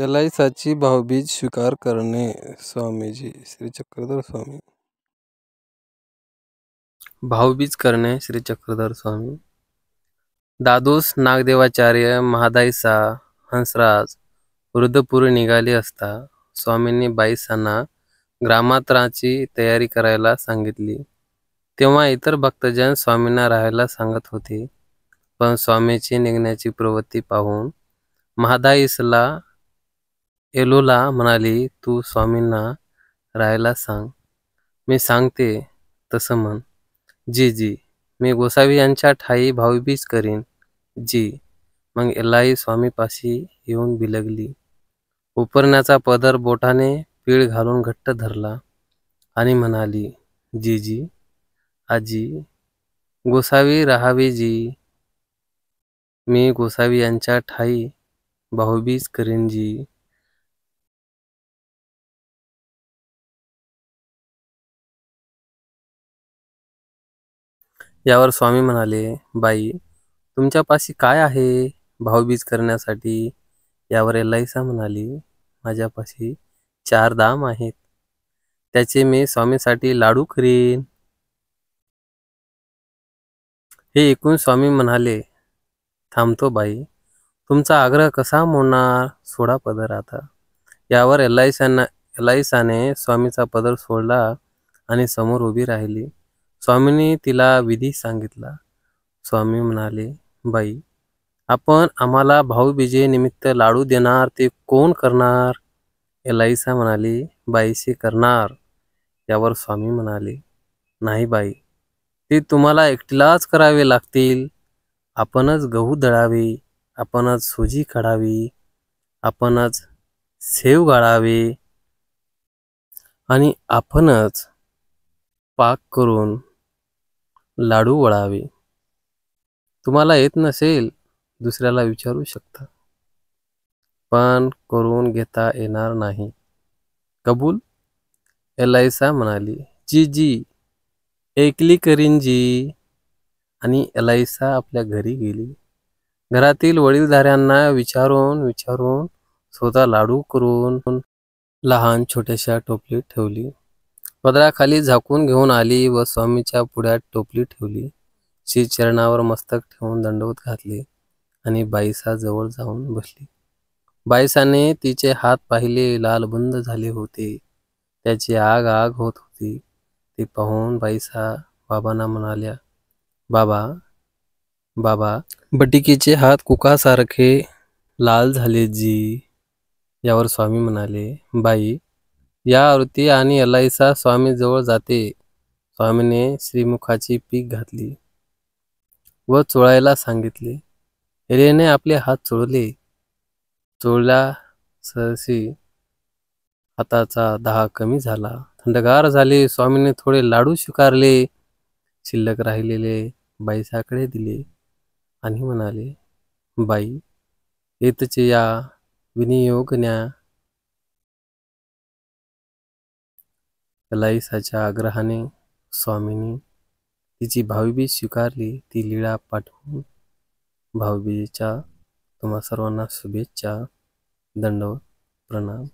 एलआयसाची भाऊबीज स्वीकार करणे स्वामीजी श्री चक्रधर स्वामी भाऊबीज करणे श्री चक्रधर स्वामी दादोस नागदेवाचार्य महादाईसा हंसराज वृद्धपूर निघाले असता स्वामींनी बाईसांना ग्रामात्राची तयारी करायला सांगितली तेव्हा इतर भक्तजन स्वामींना राहायला सांगत होते पण स्वामीची निघण्याची प्रवृत्ती पाहून महादाईसला एलोला म्हणाली तू स्वामींना राहायला सांग मी सांगते तसं म्हण जी जी मी गोसावी यांच्या ठाई भाऊबीज करीन जी मग एलाई स्वामीपाशी येऊन बिलगली उपरण्याचा पदर बोटाने पीळ घालून घट्ट धरला आणि म्हणाली जी जी आजी गोसावी राहावी जी मी गोसावी यांच्या ठाई भाऊबीज करीन जी यावर स्वामी म्हणाले बाई तुमच्यापाशी काय आहे भाऊबीज करण्यासाठी यावर एलआयसा म्हणाली माझ्यापाशी चार दाम आहेत त्याचे मी स्वामीसाठी लाडू करीन हे ऐकून स्वामी म्हणाले थांबतो बाई तुमचा आग्रह कसा मोडणार सोडा पदर आता यावर एलाईसांना एलआयसाने स्वामीचा पदर सोडला आणि समोर उभी राहिली स्वामीने तिला विधी सांगितला स्वामी म्हणाले बाई आपण आम्हाला भाऊबीजेनिमित्त लाडू देणार ते कोण करणार एलाईसा म्हणाली बाईसे करणार यावर स्वामी म्हणाले नाही बाई ते तुम्हाला एकटीलाच करावे लागतील आपणच गहू दळावे आपणच सुजी काढावी आपणच सेव गाळावे आणि आपणच पाक करून लाडू वळावे तुम्हाला येत नसेल दुसऱ्याला विचारू शकता पण करून घेता येणार नाही कबूल एलायसा म्हणाली जी जी एकली करीन जी आणि एलायसा आपल्या घरी गेली घरातील वडीलधाऱ्यांना विचारून विचारून स्वतः लाडू करून लहान छोट्याशा टोपली ठेवली पदराखाली झाकून घेऊन आली व स्वामीच्या पुढ्यात टोपली ठेवली श्री चरणावर मस्तक ठेवून दंडवत घातले आणि बाईसा जवळ जाऊन बसली बाईसाने तिचे हात पाहिले लालबंद झाले होते त्याची आग आग होत होती ती पाहून बाईसा बाबांना म्हणाल्या बाबा बाबा बटिकेचे हात कुकासारखे लाल झाले जी यावर स्वामी म्हणाले बाई या आवृत्ती आणि स्वामी स्वामीजवळ जाते स्वामीने श्रीमुखाची पीक घातली व चोळायला सांगितले एलेने आपले हात चोळले चोळल्या सहसी हाताचा दहा कमी झाला थंडगार झाले स्वामीने थोडे लाडू स्वीकारले शिल्लक राहिलेले बाईसाकडे दिले आणि म्हणाले बाई येतचे या न्या कलाईसाच्या आग्रहाने स्वामींनी तिची भावीबीज स्वीकारली ती लीळा पाठवून भाऊबीजेच्या तुम्हा सर्वांना शुभेच्छा दंडवत प्रणाम